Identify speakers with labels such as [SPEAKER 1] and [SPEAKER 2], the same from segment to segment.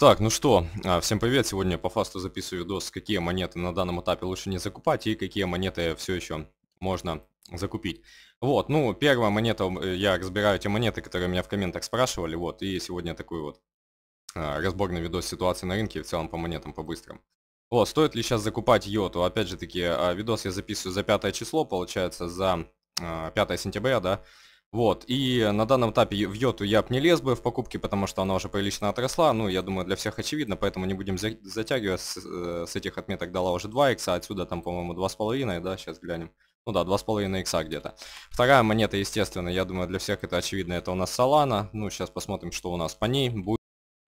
[SPEAKER 1] Так, ну что, а, всем привет, сегодня по фасту записываю видос, какие монеты на данном этапе лучше не закупать и какие монеты все еще можно закупить. Вот, ну, первая монета, э, я разбираю те монеты, которые меня в комментах спрашивали, вот, и сегодня такой вот а, разборный видос ситуации на рынке, в целом по монетам, по-быстрому. Вот, стоит ли сейчас закупать йоту? Опять же таки, а, видос я записываю за пятое число, получается, за 5 сентября, да, вот, и на данном этапе в йоту я бы не лез бы в покупки, потому что она уже прилично отросла, ну, я думаю, для всех очевидно, поэтому не будем затягивать, с, э, с этих отметок дала уже 2 икса, отсюда там, по-моему, 2,5, да, сейчас глянем. Ну да, 2,5 икса где-то. Вторая монета, естественно, я думаю, для всех это очевидно, это у нас Solana, ну, сейчас посмотрим, что у нас по ней будет.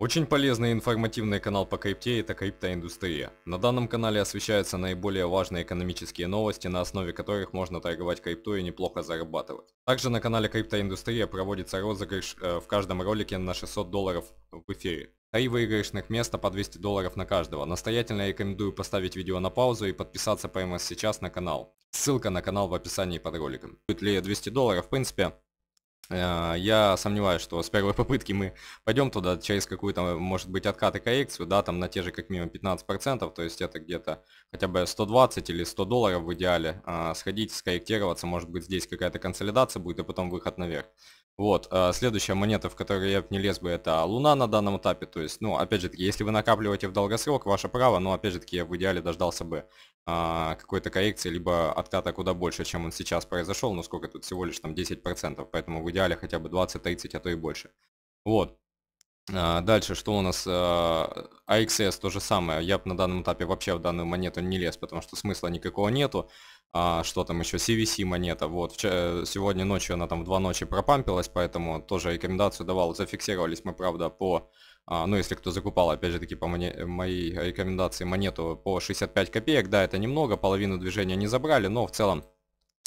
[SPEAKER 1] Очень полезный и информативный канал по крипте – это криптоиндустрия. На данном канале освещаются наиболее важные экономические новости, на основе которых можно торговать крипту и неплохо зарабатывать. Также на канале Криптоиндустрия проводится розыгрыш э, в каждом ролике на 600 долларов в эфире. Три выигрышных места по 200 долларов на каждого. Настоятельно рекомендую поставить видео на паузу и подписаться прямо сейчас на канал. Ссылка на канал в описании под роликом. Будет ли 200 долларов, в принципе, Э, я сомневаюсь, что с первой попытки мы пойдем туда через какую-то, может быть, откат и коррекцию, да, там на те же как минимум 15%, то есть это где-то хотя бы 120 или 100 долларов в идеале. А, сходить, скорректироваться, может быть, здесь какая-то консолидация будет и потом выход наверх. Вот, а, следующая монета, в которую я не лез бы, это луна на данном этапе. То есть, ну, опять же таки, если вы накапливаете в долгосрок, ваше право, но, опять же таки, я в идеале дождался бы а, какой-то коррекции, либо отката куда больше, чем он сейчас произошел, но сколько тут всего лишь там 10%, поэтому в идеале хотя бы 20-30, а то и больше. Вот. А, дальше, что у нас? AXS а, то же самое. Я бы на данном этапе вообще в данную монету не лез, потому что смысла никакого нету а, что там еще, CVC монета, вот, вчера, э, сегодня ночью она там в 2 ночи пропампилась, поэтому тоже рекомендацию давал, зафиксировались мы, правда, по, а, ну, если кто закупал, опять же таки, по моей рекомендации монету по 65 копеек, да, это немного, половину движения не забрали, но в целом,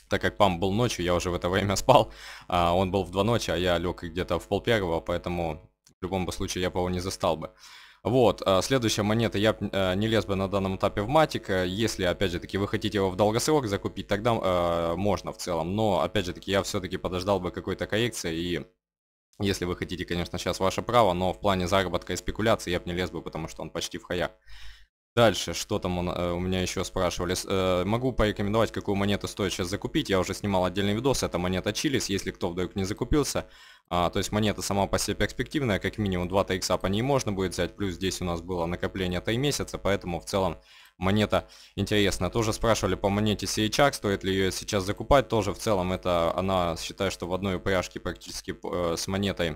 [SPEAKER 1] так как памп был ночью, я уже в это время спал, а, он был в 2 ночи, а я лег где-то в пол первого, поэтому в любом случае я бы его не застал бы. Вот, а, следующая монета, я а, не лез бы на данном этапе в матик, э, если, опять же таки, вы хотите его в долгосрок закупить, тогда э, можно в целом, но, опять же таки, я все-таки подождал бы какой-то коррекции и... Если вы хотите, конечно, сейчас ваше право, но в плане заработка и спекуляции я бы не лез бы, потому что он почти в хаях. Дальше, что там э, у меня еще спрашивали. Э, могу порекомендовать, какую монету стоит сейчас закупить. Я уже снимал отдельный видос, это монета Чилис, если кто вдруг не закупился. А, то есть монета сама по себе перспективная, как минимум 2 TX по ней можно будет взять. Плюс здесь у нас было накопление тай месяца, поэтому в целом монета интересная. Тоже спрашивали по монете CHAC, стоит ли ее сейчас закупать. Тоже в целом это она, считаю, что в одной упряжке практически э, с монетой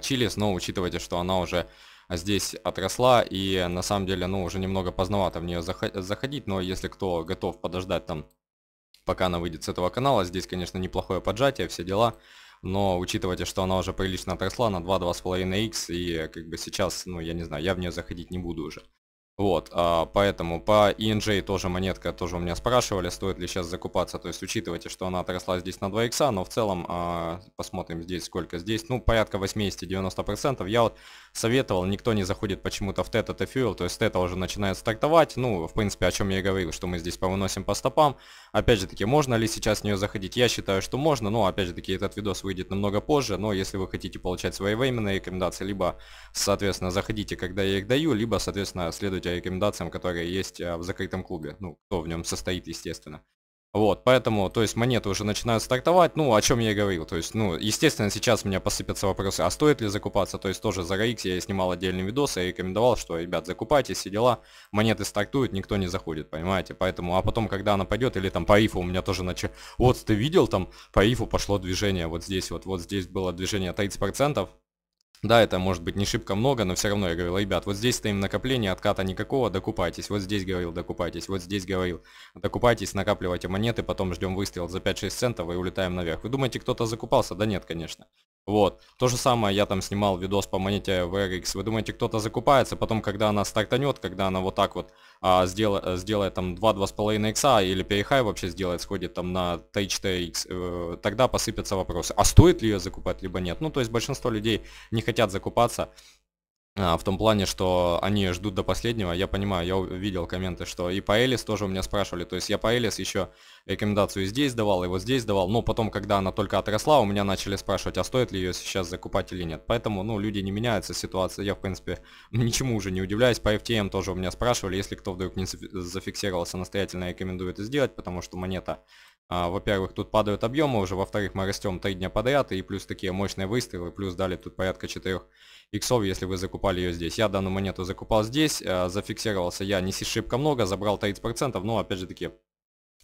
[SPEAKER 1] Чилис, а, но учитывайте, что она уже здесь отросла, и на самом деле, ну, уже немного поздновато в нее заходить, но если кто готов подождать там, пока она выйдет с этого канала, здесь, конечно, неплохое поджатие, все дела, но учитывайте, что она уже прилично отросла на 2-2,5x, и как бы сейчас, ну, я не знаю, я в нее заходить не буду уже. Вот, а, поэтому по ENJ тоже монетка, тоже у меня спрашивали, стоит ли сейчас закупаться, то есть учитывайте, что она отросла здесь на 2 икса, но в целом а, посмотрим здесь сколько здесь, ну порядка 80-90%, я вот советовал, никто не заходит почему-то в тета e e Fuel, то есть тета e уже начинает стартовать, ну в принципе о чем я и говорил, что мы здесь повыносим по стопам, Опять же таки, можно ли сейчас в нее заходить? Я считаю, что можно, но опять же таки, этот видос выйдет намного позже, но если вы хотите получать свои своевременные рекомендации, либо, соответственно, заходите, когда я их даю, либо, соответственно, следуйте рекомендациям, которые есть а, в закрытом клубе, ну, кто в нем состоит, естественно. Вот, поэтому, то есть монеты уже начинают стартовать, ну, о чем я и говорил, то есть, ну, естественно, сейчас у меня посыпятся вопросы, а стоит ли закупаться, то есть тоже за RX я снимал отдельный видос, я рекомендовал, что, ребят, закупайте. все дела, монеты стартуют, никто не заходит, понимаете, поэтому, а потом, когда она пойдет, или там по рифу у меня тоже начал, вот, ты видел, там, по рифу пошло движение, вот здесь вот, вот здесь было движение 30%, да, это может быть не шибко много, но все равно я говорил, ребят, вот здесь стоим накопление, отката никакого, докупайтесь. Вот здесь говорил, докупайтесь. Вот здесь говорил, докупайтесь, накапливайте монеты, потом ждем выстрел за 5-6 центов и улетаем наверх. Вы думаете, кто-то закупался? Да нет, конечно. Вот. То же самое я там снимал видос по монете VRX. Вы думаете, кто-то закупается, потом, когда она стартанет, когда она вот так вот а, сдела, сделает там 2-2,5 икса или перехай вообще сделает, сходит там на 3-4 икс, э, тогда посыпятся вопросы, а стоит ли ее закупать, либо нет. Ну, то есть большинство людей не хотят закупаться, а, в том плане, что они ждут до последнего. Я понимаю, я видел комменты, что и по Элис тоже у меня спрашивали. То есть я по Элис еще рекомендацию здесь давал, его здесь давал. Но потом, когда она только отросла, у меня начали спрашивать, а стоит ли ее сейчас закупать или нет. Поэтому, ну, люди не меняются, ситуация. Я, в принципе, ничему уже не удивляюсь. По FTM тоже у меня спрашивали. Если кто вдруг не зафиксировался, настоятельно рекомендую это сделать, потому что монета а, во-первых, тут падают объемы уже, во-вторых, мы растем 3 дня подряд, и плюс такие мощные выстрелы, плюс дали тут порядка 4 иксов, если вы закупали ее здесь. Я данную монету закупал здесь, э, зафиксировался я не шибко много, забрал 30%, но опять же таки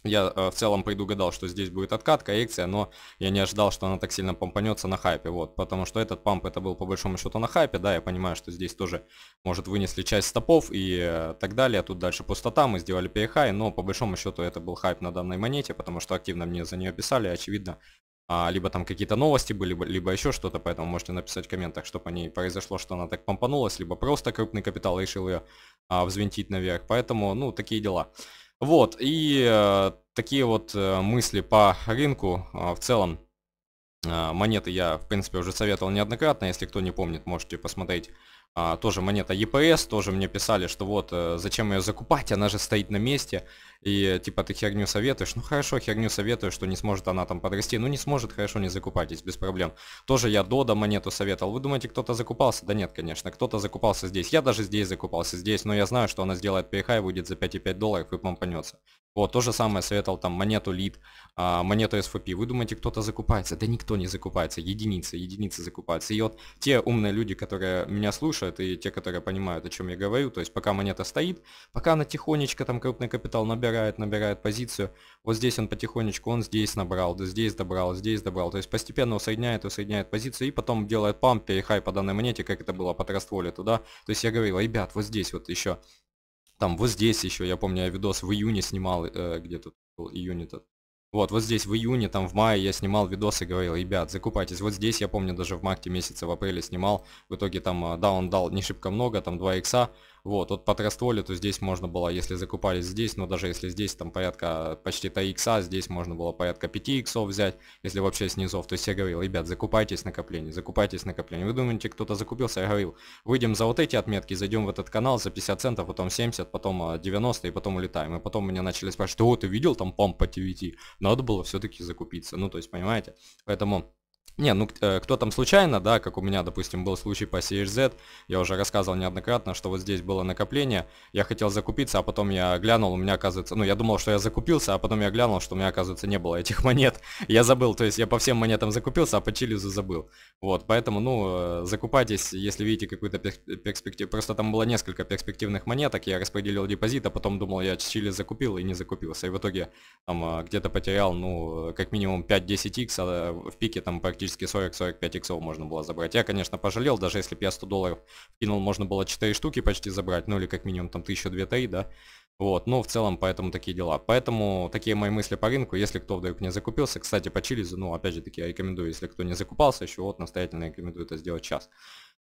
[SPEAKER 1] я э, в целом предугадал, что здесь будет откат, коррекция, но я не ожидал, что она так сильно помпанется на хайпе, вот, потому что этот памп это был по большому счету на хайпе, да, я понимаю, что здесь тоже, может, вынесли часть стопов и э, так далее, тут дальше пустота, мы сделали перехай, но по большому счету это был хайп на данной монете, потому что активно мне за нее писали, очевидно, а, либо там какие-то новости были, либо, еще что-то, поэтому можете написать в комментах, чтобы не произошло, что она так помпанулась, либо просто крупный капитал решил ее а, взвинтить наверх. Поэтому, ну, такие дела. Вот, и э, такие вот э, мысли по рынку э, в целом. Э, монеты я, в принципе, уже советовал неоднократно. Если кто не помнит, можете посмотреть а, тоже монета EPS, тоже мне писали, что вот, э, зачем ее закупать, она же стоит на месте. И э, типа ты херню советуешь. Ну хорошо, херню советую, что не сможет она там подрасти. Ну не сможет, хорошо, не закупайтесь, без проблем. Тоже я Дода монету советовал. Вы думаете, кто-то закупался? Да нет, конечно, кто-то закупался здесь. Я даже здесь закупался здесь, но я знаю, что она сделает перехай, будет за 5,5 долларов и помпанется. Вот, то же самое советовал там монету лид, а, монету SFP. Вы думаете, кто-то закупается? Да никто не закупается, единицы, единицы закупаются. И вот те умные люди, которые меня слушают, слушают, и те, которые понимают, о чем я говорю. То есть пока монета стоит, пока она тихонечко там крупный капитал набирает, набирает позицию, вот здесь он потихонечку, он здесь набрал, да здесь добрал, здесь добрал. То есть постепенно усредняет, усредняет позицию и потом делает памп, перехай по данной монете, как это было по трастволе туда. То есть я говорил, ребят, вот здесь вот еще там вот здесь еще, я помню, я видос в июне снимал, э, где тут был июнь этот, вот, вот здесь в июне, там в мае я снимал видосы, говорил, ребят, закупайтесь. Вот здесь, я помню, даже в марте месяце, в апреле снимал. В итоге там, а, да, он дал не шибко много, там 2 икса, вот, вот по трестволе, то здесь можно было, если закупались здесь, но даже если здесь там порядка почти 3 икса, здесь можно было порядка 5 иксов взять, если вообще с То есть я говорил, ребят, закупайтесь накопление, закупайтесь накопление. Вы думаете, кто-то закупился? Я говорил, выйдем за вот эти отметки, зайдем в этот канал за 50 центов, потом 70, потом 90 а, и потом улетаем. И потом меня начали спрашивать, что ты видел там памп по TVT? Надо было все-таки закупиться. Ну, то есть, понимаете? Поэтому... Не, ну э, кто там случайно, да, как у меня, допустим, был случай по CHZ, я уже рассказывал неоднократно, что вот здесь было накопление, я хотел закупиться, а потом я глянул, у меня оказывается, ну я думал, что я закупился, а потом я глянул, что у меня оказывается не было этих монет, я забыл, то есть я по всем монетам закупился, а по Чилизу забыл. Вот, поэтому, ну, э, закупайтесь, если видите какую-то перспективу, просто там было несколько перспективных монеток, я распределил депозит, а потом думал, я Чили закупил и не закупился, и в итоге там э, где-то потерял, ну, как минимум 5-10 икс, а в пике там практически практически 40-45 иксов можно было забрать. Я, конечно, пожалел, даже если бы я 100 долларов кинул, можно было 4 штуки почти забрать, ну или как минимум там 1000-2000, да. Вот, но в целом поэтому такие дела. Поэтому такие мои мысли по рынку, если кто вдруг не закупился, кстати, по Чилизу, ну опять же таки я рекомендую, если кто не закупался еще, вот настоятельно рекомендую это сделать сейчас.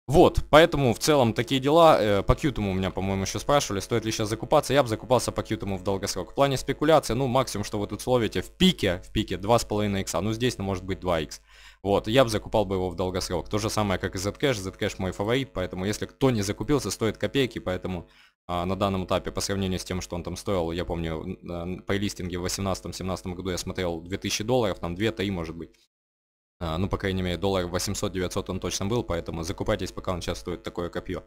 [SPEAKER 1] Вот, поэтому в целом такие дела. Э, по кьютому у меня, по-моему, еще спрашивали, стоит ли сейчас закупаться. Я бы закупался по кьютому в долгосрок. В плане спекуляции, ну, максимум, что вы тут словите в пике, в пике 2,5 икса. Ну, здесь, ну, может быть, 2 икс. Вот, я бы закупал бы его в долгосрок. То же самое, как и Zcash. Zcash мой фаворит, поэтому если кто не закупился, стоит копейки, поэтому а, на данном этапе по сравнению с тем, что он там стоил, я помню, по листинге в 2018-2017 году я смотрел 2000 долларов, там 2-3 может быть. А, ну, по крайней мере, доллар 800-900 он точно был, поэтому закупайтесь, пока он сейчас стоит такое копье.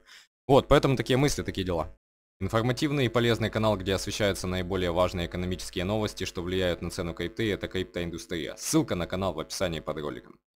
[SPEAKER 1] Вот, поэтому такие мысли, такие дела. Информативный и полезный канал, где освещаются наиболее важные экономические новости, что влияют на цену крипты, это криптоиндустрия. Ссылка на канал в описании под роликом.